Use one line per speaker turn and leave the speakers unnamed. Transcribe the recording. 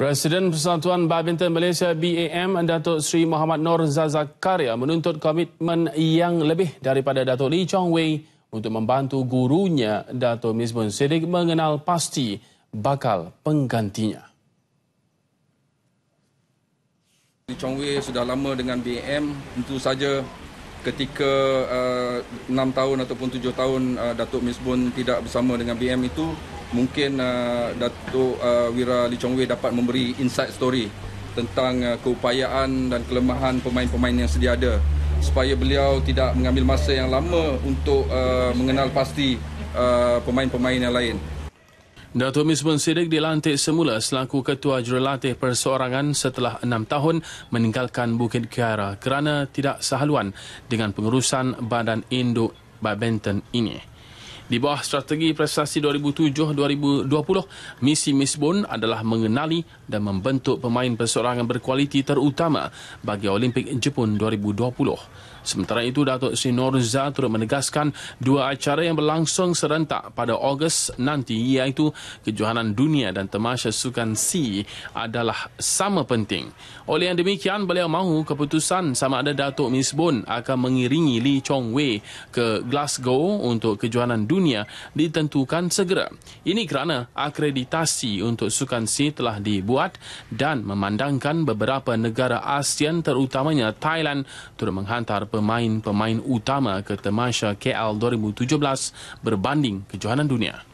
Presiden Persatuan Badminton Malaysia BAM Datuk Sri Muhammad Nor Zazakaria menuntut komitmen yang lebih daripada Datuk Lee Chong Wei untuk membantu gurunya Datuk Misbun Siddiq mengenal pasti bakal penggantinya.
Lee Chong Wei sudah lama dengan BAM, tentu saja ketika uh, 6 tahun ataupun 7 tahun uh, Datuk Misbun tidak bersama dengan BM itu mungkin uh, Datuk uh, Wira Li Chong Wei dapat memberi inside story tentang uh, keupayaan dan kelemahan pemain-pemain yang sedia ada supaya beliau tidak mengambil masa yang lama untuk uh, mengenal pasti uh, pemain-pemain yang lain.
Datuk Misbun Siddiq dilantik semula selaku Ketua Jurulatih Perseorangan setelah enam tahun meninggalkan Bukit Kiara kerana tidak sehaluan dengan pengurusan badan induk badminton ini. Di bawah strategi prestasi 2007-2020, misi Miss Bone adalah mengenali dan membentuk pemain persorangan berkualiti terutama bagi Olimpik Jepun 2020. Sementara itu, Datuk Sri Nur turut menegaskan dua acara yang berlangsung serentak pada Ogos nanti iaitu Kejohanan Dunia dan Temasya Sukan C adalah sama penting. Oleh yang demikian, beliau mahu keputusan sama ada Datuk Miss Bon akan mengiringi Lee Chong Wei ke Glasgow untuk Kejohanan Dunia dunia ditentukan segera. Ini kerana akreditasi untuk sukan C telah dibuat dan memandangkan beberapa negara ASEAN terutamanya Thailand turut menghantar pemain-pemain utama ke Temasha KL 2017 berbanding kejohanan dunia.